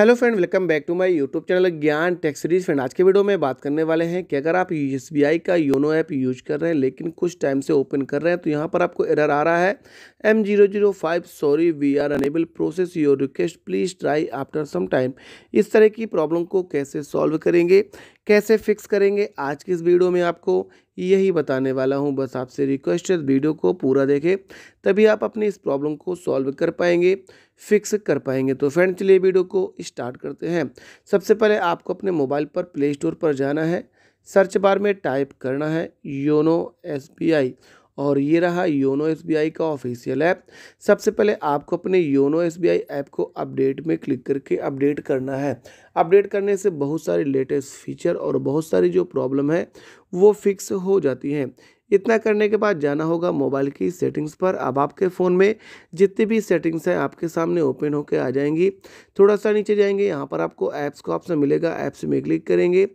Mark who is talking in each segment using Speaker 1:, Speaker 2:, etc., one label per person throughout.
Speaker 1: hello friend welcome back to my YouTube channel Gyan tech series friend आज के video में बात करने वाले हैं कि अगर आप एस का योनो ऐप यूज कर रहे हैं लेकिन कुछ टाइम से ओपन कर रहे हैं तो यहाँ पर आपको एरर आ रहा है M zero zero five sorry we are unable process your request please try after some time इस तरह की प्रॉब्लम को कैसे सॉल्व करेंगे कैसे फिक्स करेंगे आज की इस वीडियो में आपको यही बताने वाला हूँ बस आपसे रिक्वेस्ट है वीडियो को पूरा देखें तभी आप अपनी इस प्रॉब्लम को सॉल्व कर पाएंगे फिक्स कर पाएंगे तो फ्रेंड चलिए वीडियो को स्टार्ट करते हैं सबसे पहले आपको अपने मोबाइल पर प्ले स्टोर पर जाना है सर्च बार में टाइप करना है योनो एस और ये रहा योनो एस का ऑफिशियल ऐप सबसे पहले आपको अपने योनो एस ऐप को अपडेट में क्लिक करके अपडेट करना है अपडेट करने से बहुत सारे लेटेस्ट फीचर और बहुत सारी जो प्रॉब्लम है वो फिक्स हो जाती हैं इतना करने के बाद जाना होगा मोबाइल की सेटिंग्स पर अब आपके फ़ोन में जितनी भी सेटिंग्स हैं आपके सामने ओपन होकर आ जाएंगी थोड़ा सा नीचे जाएंगे यहाँ पर आपको ऐप्स का ऑप्शन मिलेगा ऐप्स में क्लिक करेंगे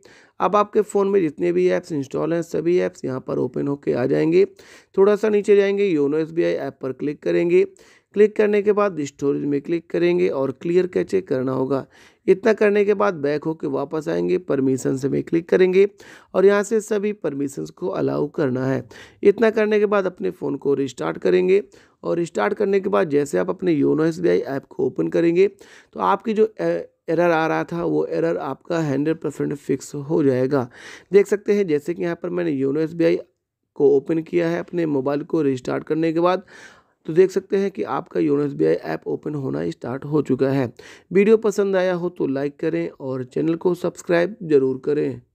Speaker 1: अब आपके फ़ोन में जितने भी ऐप्स इंस्टॉल हैं सभी ऐप्स यहाँ पर ओपन होकर आ जाएंगे थोड़ा सा नीचे जाएंगे योनो एस ऐप पर क्लिक करेंगे क्लिक करने के बाद स्टोरेज में क्लिक करेंगे और क्लियर कैचे करना होगा इतना करने के बाद बैक होकर वापस आएंगे परमिशन से में क्लिक करेंगे और यहाँ से सभी परमिशंस को अलाउ करना है इतना करने के बाद अपने फ़ोन को रिस्टार्ट करेंगे और रिस्टार्ट करने के बाद जैसे आप अपने योनो एस ऐप को ओपन करेंगे तो आपकी जो एरर आ रहा था वो एरर आपका हंड्रेड परसेंट फिक्स हो जाएगा देख सकते हैं जैसे कि यहाँ पर मैंने योनो एस को ओपन किया है अपने मोबाइल को रिस्टार्ट करने के बाद तो देख सकते हैं कि आपका योनो एस ऐप ओपन होना स्टार्ट हो चुका है वीडियो पसंद आया हो तो लाइक करें और चैनल को सब्सक्राइब ज़रूर करें